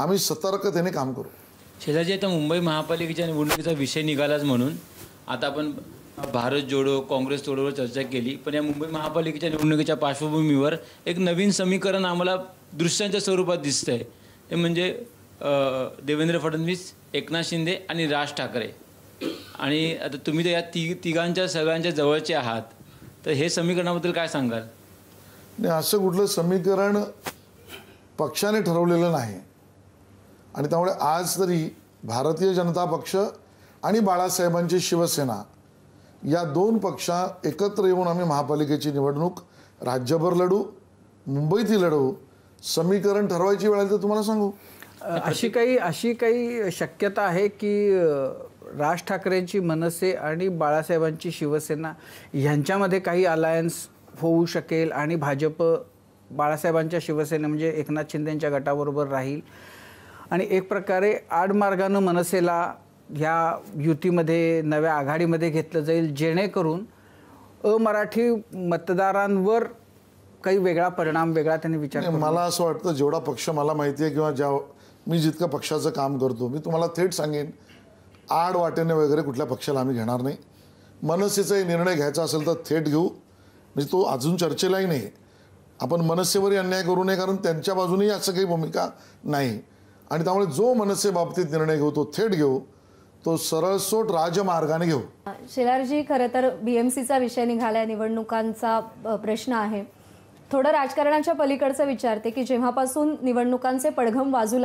आम्ही सतर्कतेने काम करू शेजाजी आता मुंबई महापालिकेच्या निवडणुकीचा विषय निघालाच म्हणून आता आपण भारत जोडो काँग्रेस जोडोवर चर्चा केली पण या मुंबई महापालिकेच्या निवडणुकीच्या पार्श्वभूमीवर एक नवीन समीकरण आम्हाला दृश्यांच्या स्वरूपात दिसतं आहे ते म्हणजे देवेंद्र फडणवीस एकनाथ शिंदे आणि राज ठाकरे आणि आता तुम्ही तर या ति तिघांच्या सगळ्यांच्या जवळचे आहात तर हे समीकरणाबद्दल काय सांगाल नाही असं कुठलं समीकरण पक्षाने ठरवलेलं नाही आणि त्यामुळे आज तरी भारतीय जनता पक्ष आणि बाळासाहेबांची शिवसेना या दोन पक्षा एकत्र येऊन आम्ही महापालिकेची निवडणूक राज्यभर लढू मुंबईतही लढवू समीकरण ठरवायची वेळ तर तुम्हाला सांगू अशी काही अशी काही शक्यता आहे की राज ठाकरेंची मनसे आणि बाळासाहेबांची शिवसेना यांच्यामध्ये काही अलायन्स होऊ शकेल आणि भाजप बाळासाहेबांच्या शिवसेने म्हणजे एकनाथ शिंदेंच्या गटाबरोबर राहील आणि एक प्रकारे आडमार्गानं मनसेला ह्या युतीमध्ये नव्या आघाडीमध्ये घेतलं जाईल जेणेकरून अमराठी मतदारांवर काही वेगळा परिणाम वेगळा त्यांनी विचार मला असं वाटतं जेवढा पक्ष मला माहिती आहे किंवा ज्या मी जितकं पक्षाचं काम करतो मी तुम्हाला थेट सांगेन आड वाटेने वगैरे कुठल्या पक्षाला आम्ही घेणार नाही मनसेचाही निर्णय घ्यायचा असेल तर थेट घेऊ म्हणजे तो अजून चर्चेलाही नाही आपण मनसेवरही अन्याय करू नये कारण त्यांच्या बाजूनही असं काही भूमिका नाही आणि त्यामुळे जो मनसे बाबतीत निर्णय घेऊ तो थेट घेऊ तो सरळसोट राजमार्गाने घेऊ शेलारजी खरं तर बीएमसीचा विषय निघाला निवडणुकांचा प्रश्न आहे थोडं राजकारणाच्या पलीकडचं विचारते की जेव्हापासून निवडणुकांचे पडघम वाजू